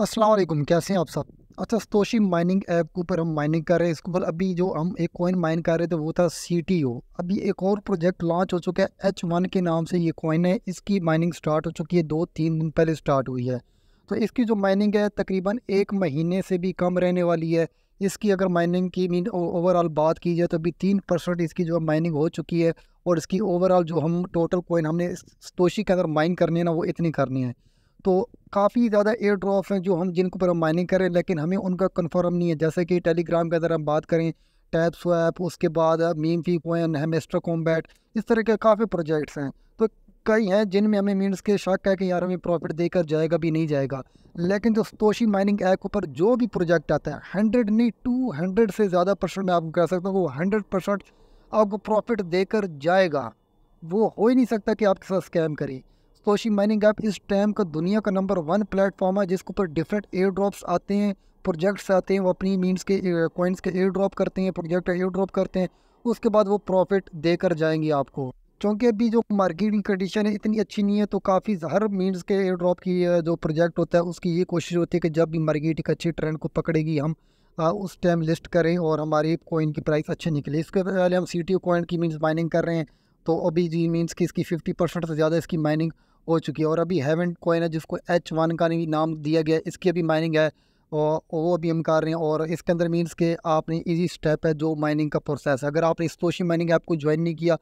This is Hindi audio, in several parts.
अस्सलाम वालेकुम कैसे हैं आप सब अच्छा सतोशी माइनिंग ऐप के ऊपर हम माइनिंग कर रहे हैं इसके ऊपर अभी जो हम एक कॉइन माइन कर रहे थे वो था सी टी ओ अभी एक और प्रोजेक्ट लॉन्च हो चुका है एच वन के नाम से ये कॉइन है इसकी माइनिंग स्टार्ट हो चुकी है दो तीन दिन पहले स्टार्ट हुई है तो इसकी जो माइनिंग है तकरीबन एक महीने से भी कम रहने वाली है इसकी अगर माइनिंग की मीन ओवरऑल बात की जाए तो अभी तीन परसेंट इसकी जो माइनिंग हो चुकी है और इसकी ओवरऑल जो हम टोटल कॉइन हमने स्तोशी के अंदर माइन करनी है ना वो इतनी करनी है तो काफ़ी ज़्यादा एयर ड्रॉप्स हैं जो हम जिनको पर हम माइनिंग करें लेकिन हमें उनका कन्फर्म नहीं है जैसे कि टेलीग्राम के अगर हम बात करें टैप स्वैप उसके बाद meme fi coin hamster Kombat इस तरह के काफ़ी प्रोजेक्ट्स हैं तो कई हैं जिनमें हमें मीन्स के शक है कि यार हमें प्रॉफिट देकर जाएगा भी नहीं जाएगा लेकिन जो तोशी माइनिंग ऐप ऊपर जो भी प्रोजेक्ट आता है हंड्रेड नहीं टू हंड्रेड से ज़्यादा परसेंट मैं आपको कह सकता हूँ वो हंड्रेड परसेंट आपको प्रॉफिट देकर जाएगा वो हो ही नहीं सकता कि आपके साथ स्कैम करें कोशी माइनिंग ऐप इस टाइम का दुनिया का नंबर वन प्लेटफॉर्म है जिसके ऊपर डिफरेंट एयर ड्रॉप्स आते हैं प्रोजेक्ट्स आते हैं वो अपनी मीन्स के कॉइन्स के एयर ड्रॉप करते हैं प्रोजेक्ट एयर ड्रॉप करते हैं उसके बाद वो प्रॉफिट देकर जाएंगे आपको क्योंकि अभी जो मार्केटिंग कंडीशन है इतनी अच्छी नहीं है तो काफ़ी हर मीन्स के एयर ड्रॉप की जो प्रोजेक्ट होता है उसकी ये कोशिश होती है कि जब भी मार्केट एक अच्छी ट्रेंड को पकड़ेगी हम आ, उस टाइम लिस्ट करें और हमारी कोइन की प्राइस अच्छे निकले इसके पहले हम सी टी कोइन की मीन्स माइनिंग कर रहे हैं तो अभी जी मीन्स कि इसकी फिफ्टी परसेंट से ज़्यादा इसकी माइनिंग हो चुकी है और अभी हेवन कोइन है जिसको एच वन का नाम दिया गया है इसकी अभी माइनिंग है और वो अभी हम कर रहे हैं और इसके अंदर मीन्स के आपने इजी स्टेप है जो माइनिंग का प्रोसेस है अगर आपने इस्तोशी माइनिंग ऐप को ज्वाइन नहीं किया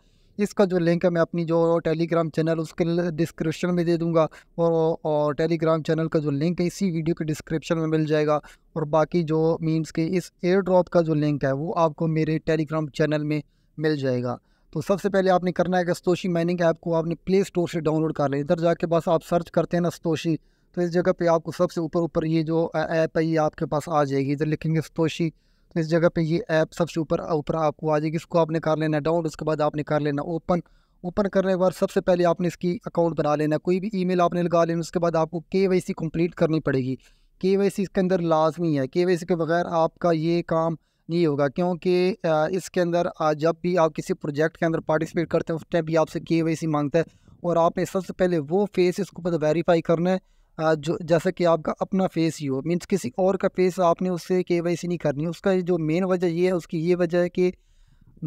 इसका जो लिंक है मैं अपनी जो टेलीग्राम चैनल उसके डिस्क्रिप्शन में दे दूंगा और, और टेलीग्राम चैनल का जो लिंक है इसी वीडियो के डिस्क्रिप्शन में मिल जाएगा और बाकी जो मीन्स के इस एयर ड्रॉप का जो लिंक है वो आपको मेरे टेलीग्राम चैनल में मिल जाएगा तो सबसे पहले आपने करना है कि स्तोशी माइनिंग ऐप को आपने प्ले स्टोर से डाउनलोड कर लें इधर जाके बस आप सर्च करते हैं ना स्तोशी तो इस जगह पे आपको सबसे ऊपर ऊपर ये जो ऐप है ये आपके पास आ जाएगी इधर लिखेंगे स्तोशी तो इस जगह पे ये ऐप सबसे ऊपर ऊपर आपको आ जाएगी इसको आपने कर लेना डाउनलोड उसके बाद आपने कर लेना ओपन ओपन करने के बाद सबसे पहले आपने इसकी अकाउंट बना लेना कोई भी ई आपने लगा लेना उसके बाद आपको के वाई करनी पड़ेगी के वाई सी इसके अंदर लाजमी है के के बगैर आपका ये काम नहीं होगा क्योंकि इसके अंदर जब भी आप किसी प्रोजेक्ट के अंदर पार्टिसिपेट करते हैं उस टाइम भी आपसे के वाई मांगता है और आपने सबसे पहले वो फेस इसको पता वेरीफाई करना है जो जैसे कि आपका अपना फेस ही हो मीन्स किसी और का फेस आपने उससे के वाई सी नहीं करनी उसका जो मेन वजह ये है उसकी ये वजह है कि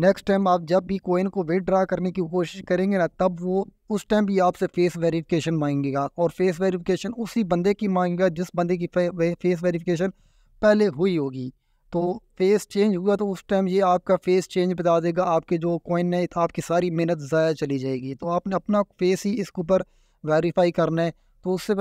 नेक्स्ट टाइम आप जब भी कोइन को विदड्रा करने की कोशिश करेंगे ना तब वो उस टाइम भी आपसे फेस वेरिफिकेशन मांगेगा और फेस वेरिफिकेशन उसी बंदे की मांगेगा जिस बंदे की फेस वेरिफिकेशन पहले हुई होगी तो फेस चेंज हुआ तो उस टाइम ये आपका फेस चेंज बता देगा आपके जो कॉइन है आपकी सारी मेहनत ज़ाया चली जाएगी तो आपने अपना फेस ही इसके ऊपर वेरीफाई करना है तो उससे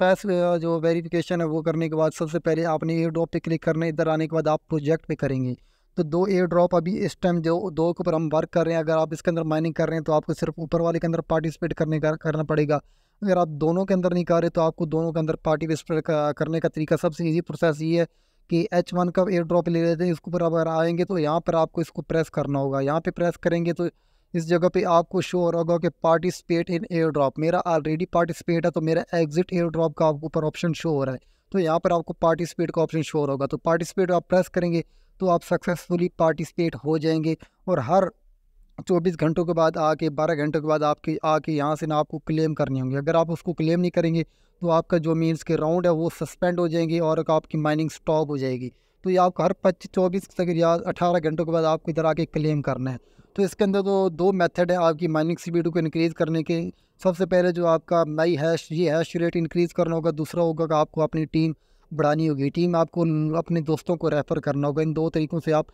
फेस जो वेरीफिकेशन है वो करने के बाद सबसे पहले आपने एयर ड्रॉप पर क्लिक करना है इधर आने के बाद आप प्रोजेक्ट पर करेंगे तो दो एयर ड्रॉप अभी इस टाइम जो दो के ऊपर हम वर्क कर रहे हैं अगर आप इसके अंदर माइनिंग कर रहे हैं तो आपको सिर्फ ऊपर वाले के अंदर पार्टिसिपेट करने का करना पड़ेगा अगर आप दोनों के अंदर नहीं कर रहे तो आपको दोनों के अंदर पार्टिसिपेट करने का तरीका सबसे ईजी प्रोसेस ये है कि एच वन का एयर ड्रॉप ले लेते हैं इसके ऊपर अगर आएंगे तो यहाँ पर आपको इसको प्रेस करना होगा यहाँ पे प्रेस करेंगे तो इस जगह पे आपको शो हो रहा होगा कि पार्टिसिपेट इन एयर ड्रॉप मेरा ऑलरेडी पार्टिसिपेट है तो मेरा एग्जिट एयर ड्रॉप का आपके ऊपर ऑप्शन शो हो रहा है तो यहाँ पर आपको पार्टिसिपेट का ऑप्शन शो हो रहा होगा तो पार्टिसिपेट आप प्रेस करेंगे तो आप सक्सेसफुली पार्टिसिपेट हो जाएंगे और हर चौबीस घंटों के बाद आके बारह घंटों के बाद आपके आके यहाँ से ना आपको क्लेम करनी होंगी अगर आप उसको क्लेम नहीं करेंगे तो आपका जो मीन्स के राउंड है वो सस्पेंड हो जाएंगे और आपकी माइनिंग स्टॉप हो जाएगी तो ये आपको हर पच्चीस चौबीस तक या अठारह घंटों के बाद आपको इधर आके क्लेम करना है तो इसके अंदर तो दो मेथड है आपकी माइनिंग स्पीड को इनक्रीज़ करने के सबसे पहले जो आपका नई हैश ये हैश रेट इंक्रीज़ करना होगा दूसरा होगा कि आपको अपनी टीम बढ़ानी होगी टीम आपको अपने दोस्तों को रेफ़र करना होगा इन दो तरीक़ों से आप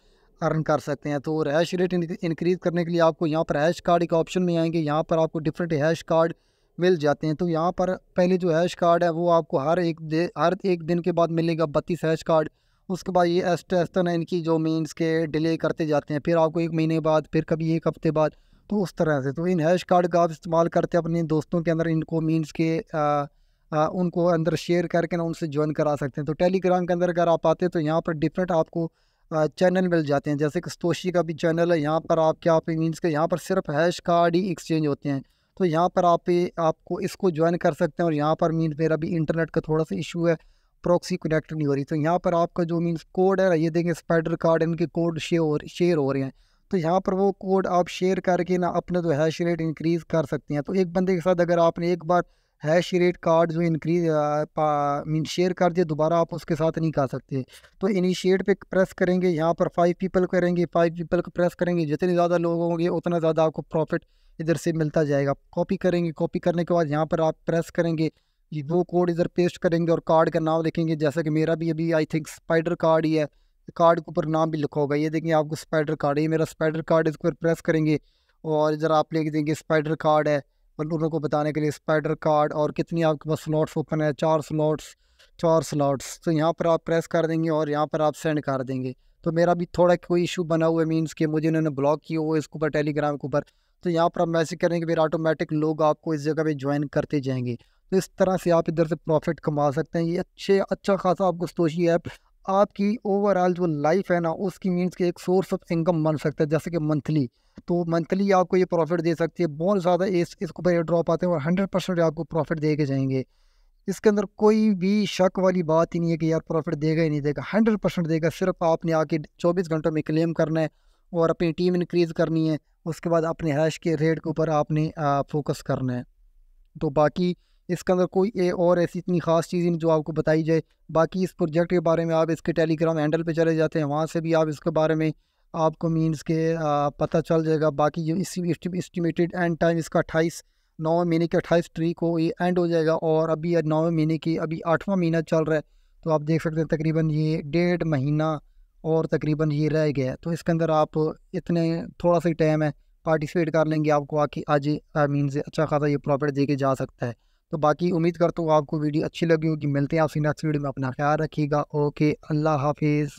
अर्न कर सकते हैं तो रैश रेट इनक्रीज़ करने के लिए आपको यहाँ पर हैश कार्ड एक ऑप्शन में आएंगे यहाँ पर आपको डिफरेंट हैश कार्ड मिल जाते हैं तो यहाँ पर पहले जो हैश कार्ड है वो आपको हर एक दे हर एक दिन के बाद मिलेगा बत्तीस हैश कार्ड उसके बाद ये एस्ट एस्तन है इनकी जो मीनस के डिले करते जाते हैं फिर आपको एक महीने बाद फिर कभी एक हफ्ते बाद तो उस तरह से तो इन हैश कार्ड का आप इस्तेमाल करते हैं अपने दोस्तों के अंदर इनको मीन्स के आ, आ, उनको अंदर शेयर करके ना उनसे ज्वाइन करा सकते हैं तो टेलीग्राम के अंदर अगर आप आते हैं तो यहाँ पर डिफरेंट आपको चैनल मिल जाते हैं जैसे कि स्तोशी का भी चैनल है यहाँ पर आप क्या आप मीन्स के यहाँ पर सिर्फ हैश कार्ड ही एक्सचेंज होते हैं तो यहाँ पर आप आपको इसको ज्वाइन कर सकते हैं और यहाँ पर मीन मेरा भी इंटरनेट का थोड़ा सा इशू है प्रॉक्सी कनेक्ट नहीं हो रही तो यहाँ पर आपका जो मीन्स कोड है ये देखें स्पाइडर कार्ड इनके कोड शेयर शेयर हो रहे हैं तो यहाँ पर वो कोड आप शेयर करके ना अपना जो हैश रेट इंक्रीज़ कर सकते हैं तो एक बंदे के साथ अगर आपने एक बार हैश रेट कार्ड जो इंक्रीज मीन शेयर कर दिया दोबारा आप उसके साथ नहीं कर सकते तो इनिशिएट पे प्रेस करेंगे यहाँ पर फाइव पीपल करेंगे फाइव पीपल को प्रेस करेंगे जितने ज़्यादा लोग होंगे उतना ज़्यादा आपको प्रॉफिट इधर से मिलता जाएगा कॉपी करेंगे कॉपी करने के बाद यहाँ पर आप प्रेस करेंगे वो कोड इधर पेस्ट करेंगे और कार्ड का नाम लिखेंगे जैसा कि मेरा भी अभी आई थिंक स्पाइडर कार्ड ही है कार्ड के ऊपर नाम भी लिखा होगा ये देखेंगे आपको स्पाइडर कार्ड ये मेरा स्पाइडर कार्ड इसके ऊपर प्रेस करेंगे और इधर आप लिख देंगे स्पाइडर कार्ड है उन को बताने के लिए स्पाइडर कार्ड और कितनी आपके पास स्लॉट्स ओपन है चार स्लॉट्स चार स्लॉट्स तो यहाँ पर आप प्रेस कर देंगे और यहाँ पर आप सेंड कर देंगे तो मेरा भी थोड़ा कोई इशू बना हुआ है मीन्स कि मुझे उन्होंने ब्लॉक किया हुआ इसके ऊपर टेलीग्राम के ऊपर तो यहाँ पर आप मैसेज करेंगे फिर ऑटोमेटिक लोग आपको इस जगह पे ज्वाइन करते जाएंगे तो इस तरह से आप इधर से प्रॉफिट कमा सकते हैं ये अच्छे अच्छा खासा आपको सोचिए ऐप आपकी ओवरऑल जो लाइफ है ना उसकी मीन्स के एक सोर्स ऑफ इनकम बन सकता है जैसे कि मंथली तो मंथली आपको ये प्रॉफिट दे सकती है बहुत ज़्यादा इस इसको ऊपर ड्रॉप आते हैं और हंड्रेड परसेंट आपको प्रॉफिट दे के जाएंगे इसके अंदर कोई भी शक वाली बात ही नहीं है कि यार प्रॉफिट देगा ही नहीं देगा हंड्रेड परसेंट देगा सिर्फ आपने आके चौबीस घंटों में क्लेम करना है और अपनी टीम इनक्रीज़ करनी है उसके बाद अपने हैश के रेट के ऊपर आपने फोकस करना है तो बाकी इसके अंदर कोई ए और ऐसी इतनी ख़ास चीज़ जो आपको बताई जाए बाकी इस प्रोजेक्ट के बारे में आप इसके टेलीग्राम हैंडल पे चले जाते हैं वहाँ से भी आप इसके बारे में आपको मीन्स के पता चल जाएगा बाकी ये इसी इस्टीमेटेड एंड टाइम इसका अट्ठाईस नौवें महीने के अट्ठाईस तरीक को ये एंड हो जाएगा और अभी नौवें महीने की अभी आठवां महीना चल रहा है तो आप देख सकते हैं तकरीबन ये डेढ़ महीना और तकरीबन ये रह गया है तो इसके अंदर आप इतने थोड़ा सा ही टाइम है पार्टिसिपेट कर लेंगे आपको आके आज मीन्स अच्छा खासा ये प्रॉफिट दे के जा सकता है तो बाकी उम्मीद करता हूँ आपको वीडियो अच्छी लगी होगी मिलते हैं आपसे नेक्स्ट वीडियो में अपना ख्याल रखिएगा ओके अल्लाह हाफिज़